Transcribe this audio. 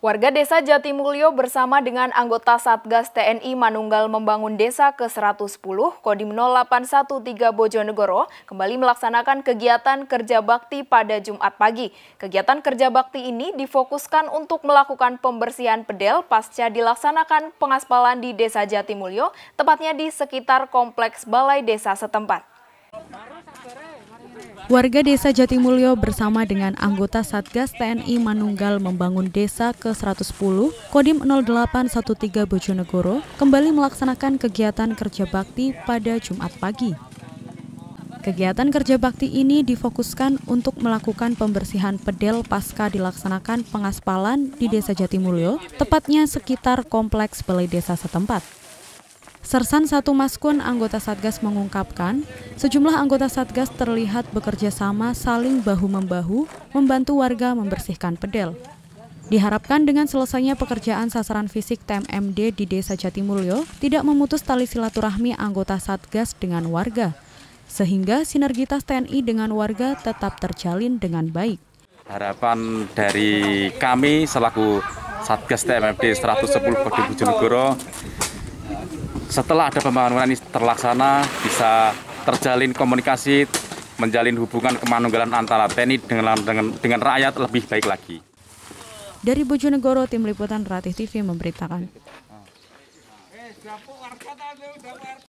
Warga desa Jatimulyo bersama dengan anggota Satgas TNI Manunggal Membangun Desa ke-110 Kodim 0813 Bojonegoro kembali melaksanakan kegiatan kerja bakti pada Jumat pagi. Kegiatan kerja bakti ini difokuskan untuk melakukan pembersihan pedel pasca dilaksanakan pengaspalan di desa Jatimulyo, tepatnya di sekitar kompleks Balai Desa setempat. Warga desa Jatimulyo bersama dengan anggota Satgas TNI Manunggal membangun desa ke-110, Kodim 0813 Bojonegoro, kembali melaksanakan kegiatan kerja bakti pada Jumat pagi. Kegiatan kerja bakti ini difokuskan untuk melakukan pembersihan pedel pasca dilaksanakan pengaspalan di Desa Jatimulyo, tepatnya sekitar kompleks balai desa setempat. Sersan Satu Maskun anggota Satgas mengungkapkan, sejumlah anggota Satgas terlihat bekerja sama saling bahu-membahu membantu warga membersihkan pedel. Diharapkan dengan selesainya pekerjaan sasaran fisik TMMD di Desa Jatimulyo tidak memutus tali silaturahmi anggota Satgas dengan warga, sehingga sinergitas TNI dengan warga tetap terjalin dengan baik. Harapan dari kami selaku Satgas TMMD 110 Kodi Bujonegoro setelah ada pembangunan ini terlaksana bisa terjalin komunikasi menjalin hubungan kemanunggalan antara TNI dengan, dengan dengan rakyat lebih baik lagi. Dari Bojonegoro, tim liputan Ratih TV memberitakan.